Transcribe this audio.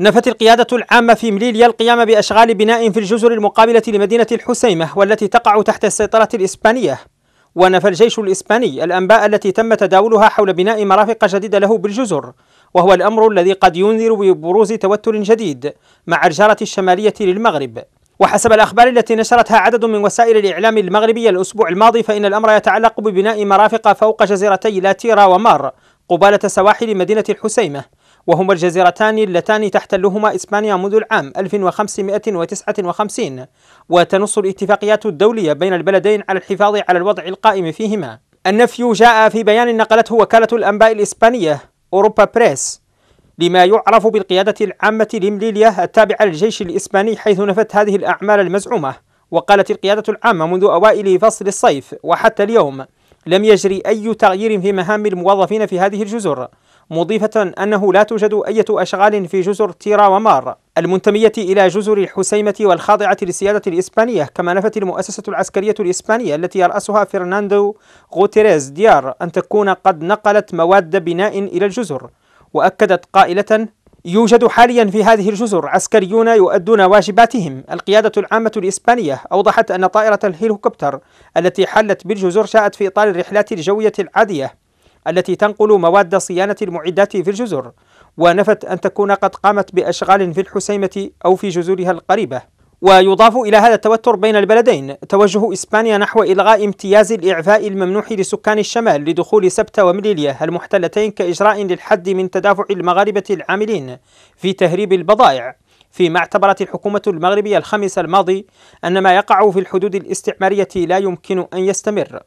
نفت القيادة العامة في مليليا القيام بأشغال بناء في الجزر المقابلة لمدينة الحسيمة والتي تقع تحت السيطرة الإسبانية ونفى الجيش الإسباني الأنباء التي تم تداولها حول بناء مرافق جديدة له بالجزر وهو الأمر الذي قد ينذر ببروز توتر جديد مع الجارة الشمالية للمغرب وحسب الأخبار التي نشرتها عدد من وسائل الإعلام المغربية الأسبوع الماضي فإن الأمر يتعلق ببناء مرافق فوق جزيرتي لاتيرا ومار قبالة سواحل مدينة الحسيمة وهما الجزيرتان اللتان تحتلهما إسبانيا منذ العام 1559 وتنص الاتفاقيات الدولية بين البلدين على الحفاظ على الوضع القائم فيهما النفي جاء في بيان نقلته وكالة الأنباء الإسبانية أوروبا بريس لما يعرف بالقيادة العامة لمليليا التابعة للجيش الإسباني حيث نفت هذه الأعمال المزعومة وقالت القيادة العامة منذ أوائل فصل الصيف وحتى اليوم لم يجري أي تغيير في مهام الموظفين في هذه الجزر مضيفة أنه لا توجد أي أشغال في جزر تيرا ومار المنتمية إلى جزر الحسيمة والخاضعة للسيادة الإسبانية كما نفت المؤسسة العسكرية الإسبانية التي يرأسها فرناندو غوتيريز ديار أن تكون قد نقلت مواد بناء إلى الجزر وأكدت قائلة يوجد حاليا في هذه الجزر عسكريون يؤدون واجباتهم القيادة العامة الإسبانية أوضحت أن طائرة الهليكوبتر التي حلت بالجزر شاءت في إطار الرحلات الجوية العادية التي تنقل مواد صيانة المعدات في الجزر ونفت أن تكون قد قامت بأشغال في الحسيمة أو في جزرها القريبة ويضاف إلى هذا التوتر بين البلدين توجه إسبانيا نحو إلغاء امتياز الإعفاء الممنوح لسكان الشمال لدخول سبتة ومليلية المحتلتين كإجراء للحد من تدافع المغاربة العاملين في تهريب البضائع فيما اعتبرت الحكومة المغربية الخامسة الماضي أن ما يقع في الحدود الاستعمارية لا يمكن أن يستمر